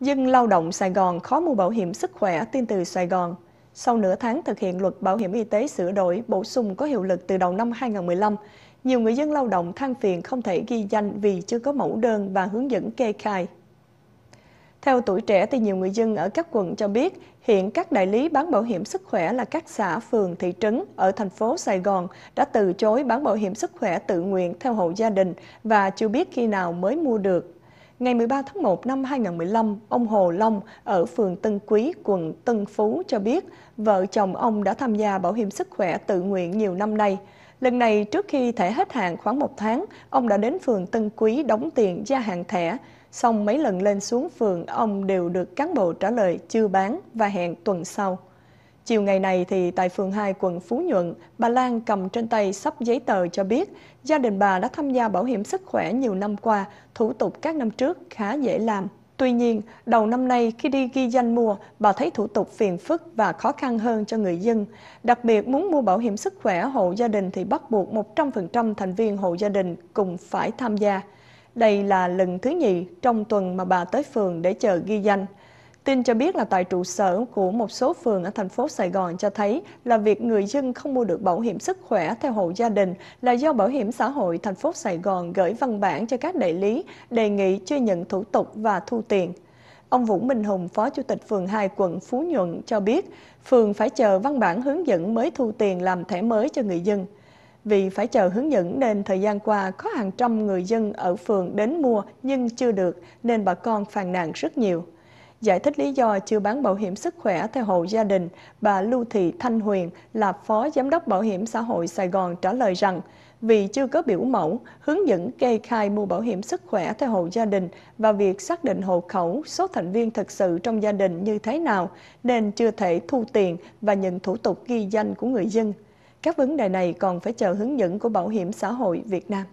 Dân lao động Sài Gòn khó mua bảo hiểm sức khỏe tin từ Sài Gòn. Sau nửa tháng thực hiện luật bảo hiểm y tế sửa đổi, bổ sung có hiệu lực từ đầu năm 2015, nhiều người dân lao động than phiền không thể ghi danh vì chưa có mẫu đơn và hướng dẫn kê khai. Theo tuổi trẻ thì nhiều người dân ở các quận cho biết, hiện các đại lý bán bảo hiểm sức khỏe là các xã, phường, thị trấn ở thành phố Sài Gòn đã từ chối bán bảo hiểm sức khỏe tự nguyện theo hộ gia đình và chưa biết khi nào mới mua được. Ngày 13 tháng 1 năm 2015, ông Hồ Long ở phường Tân Quý, quận Tân Phú cho biết vợ chồng ông đã tham gia bảo hiểm sức khỏe tự nguyện nhiều năm nay. Lần này, trước khi thẻ hết hạn khoảng một tháng, ông đã đến phường Tân Quý đóng tiền gia hạn thẻ. Xong mấy lần lên xuống phường, ông đều được cán bộ trả lời chưa bán và hẹn tuần sau. Chiều ngày này thì tại phường 2 quận Phú Nhuận, bà Lan cầm trên tay sắp giấy tờ cho biết gia đình bà đã tham gia bảo hiểm sức khỏe nhiều năm qua, thủ tục các năm trước khá dễ làm. Tuy nhiên, đầu năm nay khi đi ghi danh mua, bà thấy thủ tục phiền phức và khó khăn hơn cho người dân. Đặc biệt muốn mua bảo hiểm sức khỏe hộ gia đình thì bắt buộc 100% thành viên hộ gia đình cùng phải tham gia. Đây là lần thứ nhì trong tuần mà bà tới phường để chờ ghi danh. Tin cho biết là tại trụ sở của một số phường ở thành phố Sài Gòn cho thấy là việc người dân không mua được bảo hiểm sức khỏe theo hộ gia đình là do Bảo hiểm xã hội thành phố Sài Gòn gửi văn bản cho các đại lý đề nghị chưa nhận thủ tục và thu tiền. Ông Vũ Minh Hùng, Phó Chủ tịch phường 2 quận Phú Nhuận cho biết, phường phải chờ văn bản hướng dẫn mới thu tiền làm thẻ mới cho người dân. Vì phải chờ hướng dẫn nên thời gian qua có hàng trăm người dân ở phường đến mua nhưng chưa được nên bà con phàn nàn rất nhiều giải thích lý do chưa bán bảo hiểm sức khỏe theo hộ gia đình, bà Lưu Thị Thanh Huyền là Phó Giám đốc Bảo hiểm xã hội Sài Gòn trả lời rằng vì chưa có biểu mẫu, hướng dẫn kê khai mua bảo hiểm sức khỏe theo hộ gia đình và việc xác định hộ khẩu, số thành viên thực sự trong gia đình như thế nào nên chưa thể thu tiền và nhận thủ tục ghi danh của người dân. Các vấn đề này còn phải chờ hướng dẫn của Bảo hiểm xã hội Việt Nam.